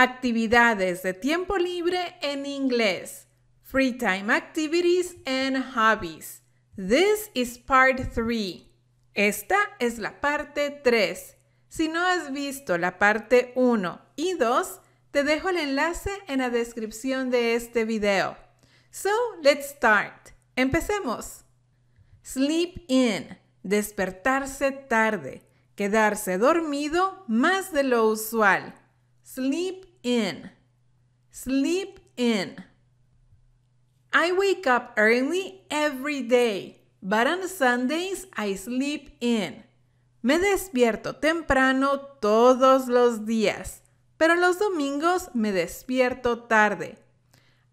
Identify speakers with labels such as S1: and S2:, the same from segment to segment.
S1: Actividades de tiempo libre en inglés. Free time activities and hobbies. This is part 3. Esta es la parte 3. Si no has visto la parte 1 y 2, te dejo el enlace en la descripción de este video. So, let's start. Empecemos. Sleep in. Despertarse tarde. Quedarse dormido más de lo usual. Sleep in. Sleep in. I wake up early every day, but on Sundays I sleep in. Me despierto temprano todos los días, pero los domingos me despierto tarde.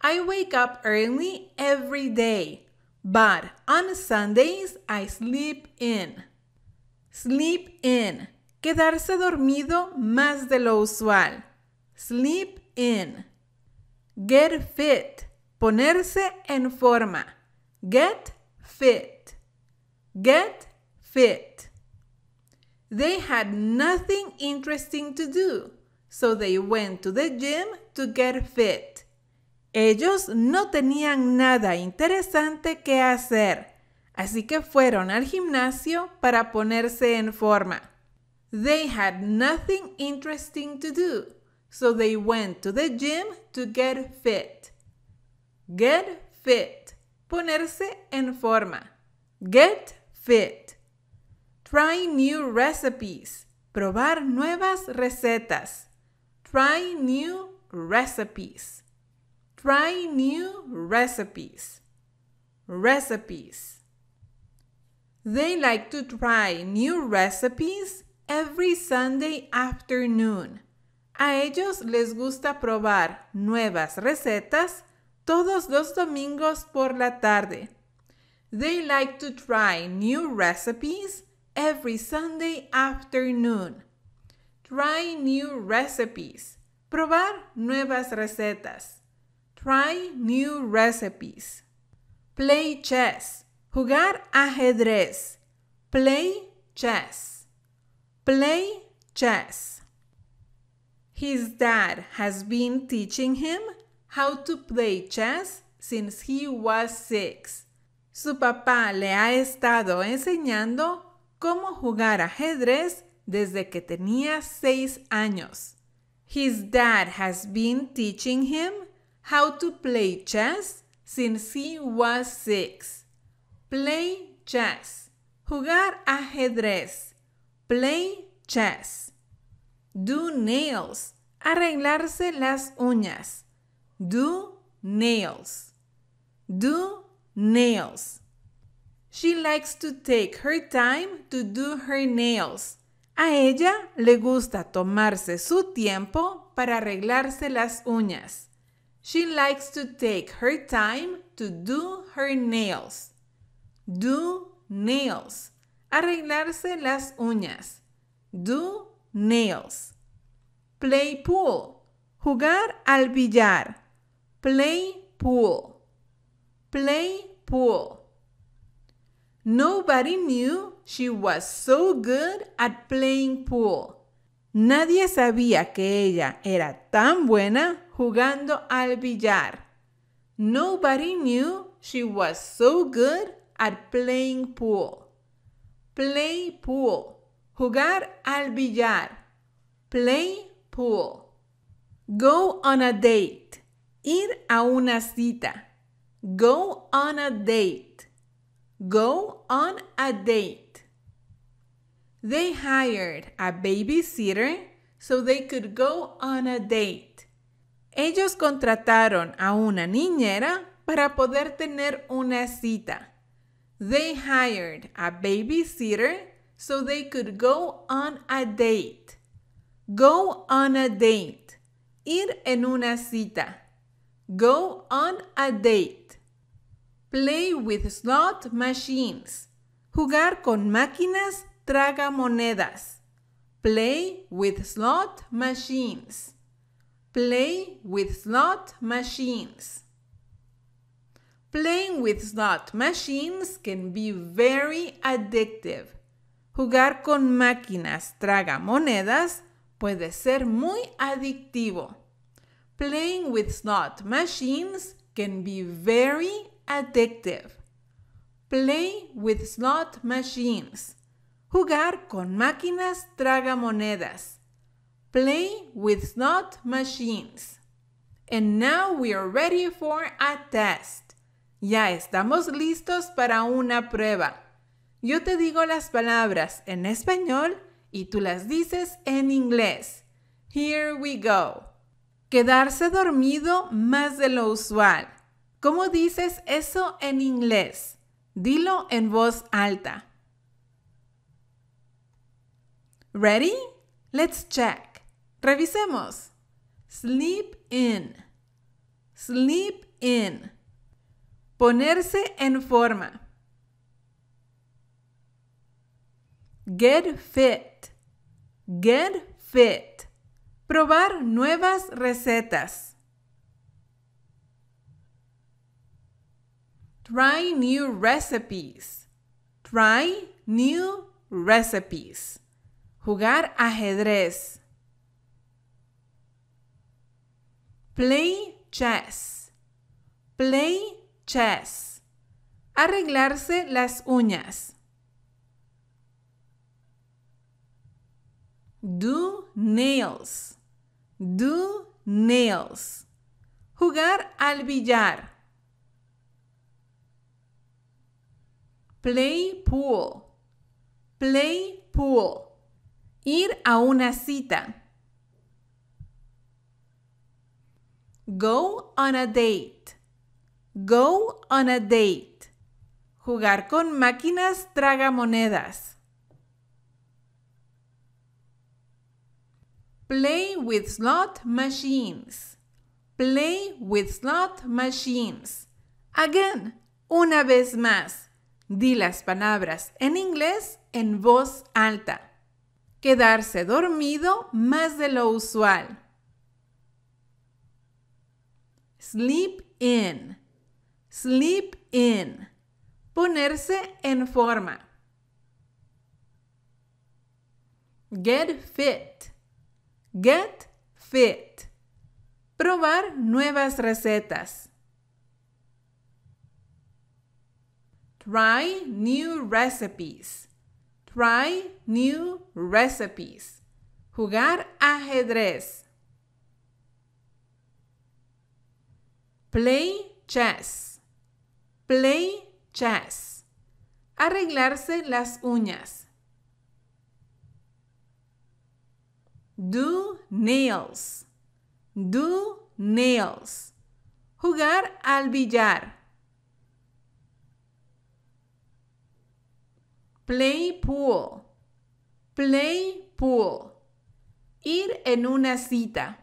S1: I wake up early every day, but on Sundays I sleep in. Sleep in. Quedarse dormido más de lo usual. Sleep in. Get fit. Ponerse en forma. Get fit. Get fit. They had nothing interesting to do, so they went to the gym to get fit. Ellos no tenían nada interesante que hacer, así que fueron al gimnasio para ponerse en forma. They had nothing interesting to do, So they went to the gym to get fit. Get fit. Ponerse en forma. Get fit. Try new recipes. Probar nuevas recetas. Try new recipes. Try new recipes. Recipes. They like to try new recipes every Sunday afternoon. A ellos les gusta probar nuevas recetas todos los domingos por la tarde. They like to try new recipes every Sunday afternoon. Try new recipes. Probar nuevas recetas. Try new recipes. Play chess. Jugar ajedrez. Play chess. Play chess. His dad has been teaching him how to play chess since he was six. Su papá le ha estado enseñando cómo jugar ajedrez desde que tenía seis años. His dad has been teaching him how to play chess since he was six. Play chess. Jugar ajedrez. Play chess. Do nails. Arreglarse las uñas. Do nails. Do nails. She likes to take her time to do her nails. A ella le gusta tomarse su tiempo para arreglarse las uñas. She likes to take her time to do her nails. Do nails. Arreglarse las uñas. Do nails. Play pool. Jugar al billar. Play pool. Play pool. Nobody knew she was so good at playing pool. Nadie sabía que ella era tan buena jugando al billar. Nobody knew she was so good at playing pool. Play pool. Jugar al billar. Play pool. Go on a date. Ir a una cita. Go on a date. Go on a date. They hired a babysitter so they could go on a date. Ellos contrataron a una niñera para poder tener una cita. They hired a babysitter so they could go on a date. Go on a date. Ir en una cita. Go on a date. Play with slot machines. Jugar con máquinas traga monedas. Play with slot machines. Play with slot machines. Playing with slot machines can be very addictive. Jugar con máquinas tragamonedas puede ser muy adictivo. Playing with slot machines can be very addictive. Play with slot machines. Jugar con máquinas tragamonedas. Play with slot machines. And now we are ready for a test. Ya estamos listos para una prueba. Yo te digo las palabras en español y tú las dices en inglés. Here we go. Quedarse dormido más de lo usual. ¿Cómo dices eso en inglés? Dilo en voz alta. Ready? Let's check. Revisemos. Sleep in. Sleep in. Ponerse en forma. Get fit. Get fit. Probar nuevas recetas. Try new recipes. Try new recipes. Jugar ajedrez. Play chess. Play chess. Arreglarse las uñas. Do nails. Do nails. Jugar al billar. Play pool. Play pool. Ir a una cita. Go on a date. Go on a date. Jugar con máquinas tragamonedas. Play with slot machines. Play with slot machines. Again, una vez más, di las palabras en inglés en voz alta. Quedarse dormido más de lo usual. Sleep in. Sleep in. Ponerse en forma. Get fit. Get fit. Probar nuevas recetas. Try new recipes. Try new recipes. Jugar ajedrez. Play chess. Play chess. Arreglarse las uñas. Do nails. Do nails. Jugar al billar. Play pool. Play pool. Ir en una cita.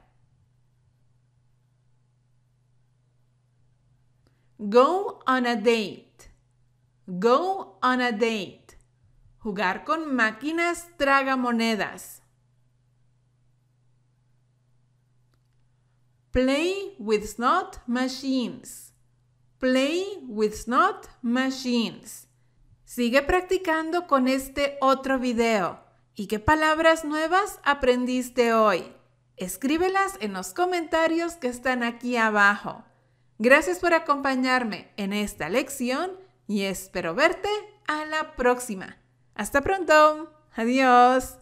S1: Go on a date. Go on a date. Jugar con máquinas tragamonedas. Play with snot machines. Play with snot machines. Sigue practicando con este otro video. ¿Y qué palabras nuevas aprendiste hoy? Escríbelas en los comentarios que están aquí abajo. Gracias por acompañarme en esta lección y espero verte a la próxima. Hasta pronto. Adiós.